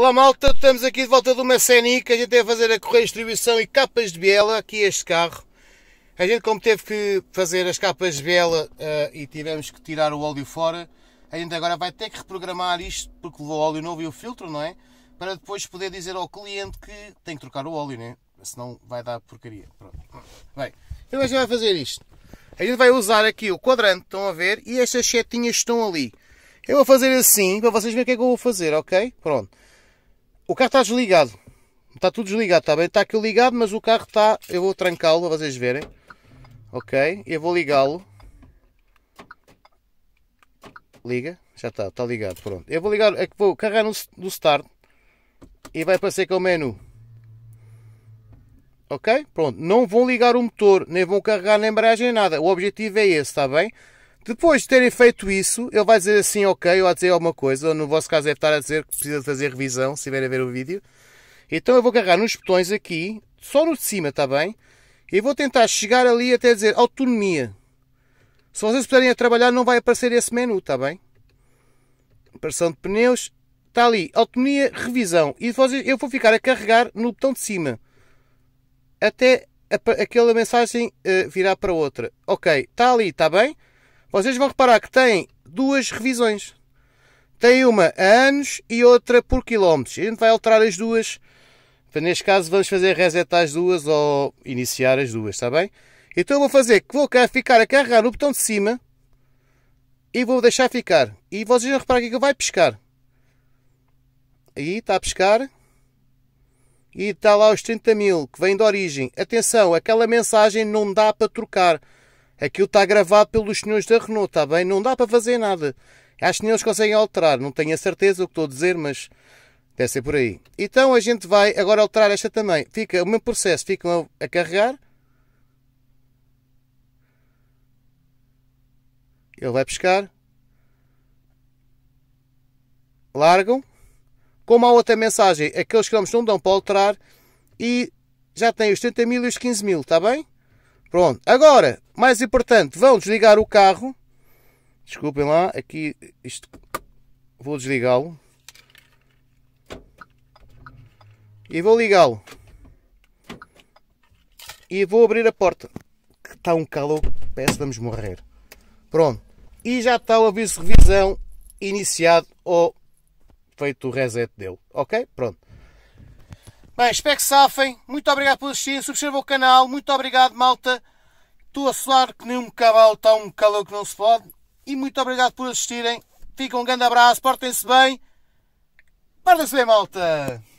Olá malta, estamos aqui de volta de uma CNI que a gente a fazer a correia distribuição e capas de biela, aqui este carro. A gente como teve que fazer as capas de biela uh, e tivemos que tirar o óleo fora, a gente agora vai ter que reprogramar isto porque levou óleo novo e o filtro, não é? Para depois poder dizer ao cliente que tem que trocar o óleo, né? Senão vai dar porcaria. Pronto. Bem, então a gente vai fazer isto. A gente vai usar aqui o quadrante, estão a ver, e estas setinhas estão ali. Eu vou fazer assim, para vocês verem o que é que eu vou fazer, ok? Pronto. O carro está desligado. Está tudo desligado, está bem? Está aqui ligado, mas o carro está... Eu vou trancá-lo, para vocês verem. Ok? Eu vou ligá-lo. Liga. Já está, está ligado. Pronto. Eu vou ligar... é que Vou carregar no, no Start. E vai aparecer com o menu. Ok? Pronto. Não vão ligar o motor, nem vão carregar na embreagem, nada. O objetivo é esse, está bem? Depois de terem feito isso, ele vai dizer assim, ok, ou a dizer alguma coisa, ou no vosso caso deve estar a dizer que precisa fazer revisão, se estiver a ver o vídeo. Então eu vou agarrar nos botões aqui, só no de cima, está bem? E vou tentar chegar ali até dizer autonomia. Se vocês puderem a trabalhar, não vai aparecer esse menu, está bem? Pressão de pneus, está ali, autonomia, revisão. E vocês, eu vou ficar a carregar no botão de cima. Até a, aquela mensagem uh, virar para outra. Ok, está ali, está bem? Vocês vão reparar que tem duas revisões. Tem uma a anos e outra por quilómetros. A gente vai alterar as duas. Então, neste caso, vamos fazer reset as duas ou iniciar as duas, está bem? Então eu vou fazer que vou ficar a carregar no botão de cima e vou deixar ficar. E vocês vão reparar aqui que vai pescar. Aí está a pescar. E está lá os 30 mil que vem de origem. Atenção, aquela mensagem não dá para trocar. Aquilo é está gravado pelos senhores da Renault, está bem? Não dá para fazer nada. Acho que eles conseguem alterar, não tenho a certeza o que estou a dizer, mas deve ser por aí. Então a gente vai agora alterar esta também. Fica o mesmo processo, ficam a, a carregar. Ele vai pescar. Largam. Como há outra mensagem, aqueles quilómetros não dão para alterar e já tem os 30 mil e os 15 mil, está bem? Pronto. Agora, mais importante, vão desligar o carro. Desculpem lá, aqui isto vou desligá-lo. E vou ligá-lo. E vou abrir a porta. Que está um calor, peço que vamos morrer. Pronto. E já está o aviso de revisão iniciado ou feito o reset dele. Ok? Pronto. Bem, espero que safem. Muito obrigado por assistirem, Subscrevam o canal. Muito obrigado, malta. Estou a suar que nenhum cavalo. Está um calor que não se pode. E muito obrigado por assistirem. Fica um grande abraço. Portem-se bem. Portem-se bem, malta.